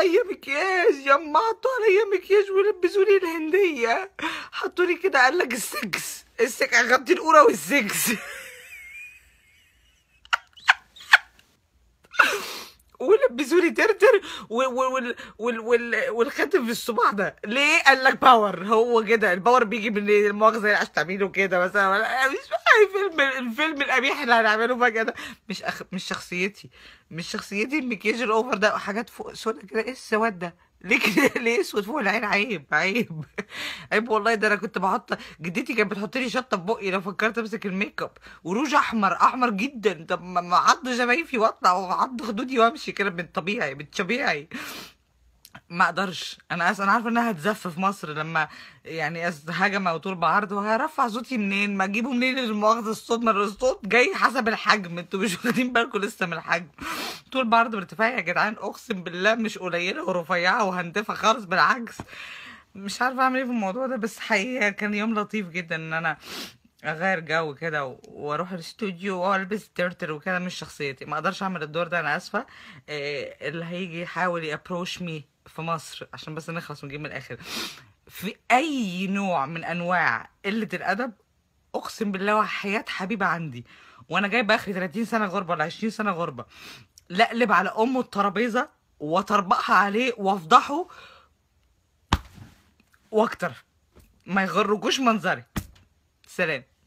عليا مكياج يما حطوا عليا مكياج ولبسوني الهندية حطوا لي كده قال لك السكس السك غطي القورة والسكس ولبسوني ترتر والخاتم في الصباع ده ليه قال لك باور هو كده الباور بيجي من المؤاخذه اللي عشان تعمله كده مثلا مش الفيلم الفيلم القبيح اللي هنعمله فجأة ده مش أخ... مش شخصيتي مش شخصيتي المكياج الاوفر ده حاجات فوق سودا كده ايه السواد ده ليه كده ليه اسود فوق العين عيب عيب عيب والله ده انا كنت بحط جدتي كانت بتحط لي شطه في بقي لو فكرت امسك الميك اب وروج احمر احمر جدا طب ما عض شفايفي واطلع وعض خدودي وامشي كده من طبيعي من طبيعي ما اقدرش انا انا عارفه انها هتزف في مصر لما يعني هجمه وطول بعرض وهرفع صوتي منين ما اجيبه منين المؤاخذه الصوت ما الصوت جاي حسب الحجم انتوا مش واخدين بالكم لسه من الحجم طول بعرض مرتفعه يا جدعان اقسم بالله مش قليله ورفيعه وهندفه خالص بالعكس مش عارفه اعمل ايه في الموضوع ده بس حقيقه كان يوم لطيف جدا ان انا اغير جو كده واروح الاستوديو والبس ترتر وكده مش شخصيتي ما اقدرش اعمل الدور ده انا اسفه إيه اللي هيجي يحاول يابروش مي في مصر عشان بس نخلص ونجيب من الاخر في اي نوع من انواع قله الادب اقسم بالله وحياه حبيبه عندي وانا جايبه اخري 30 سنه غربه ولا 20 سنه غربه لاقلب على امه الترابيزه واطربقها عليه وافضحه واكتر ما يغرقوش منظري سلام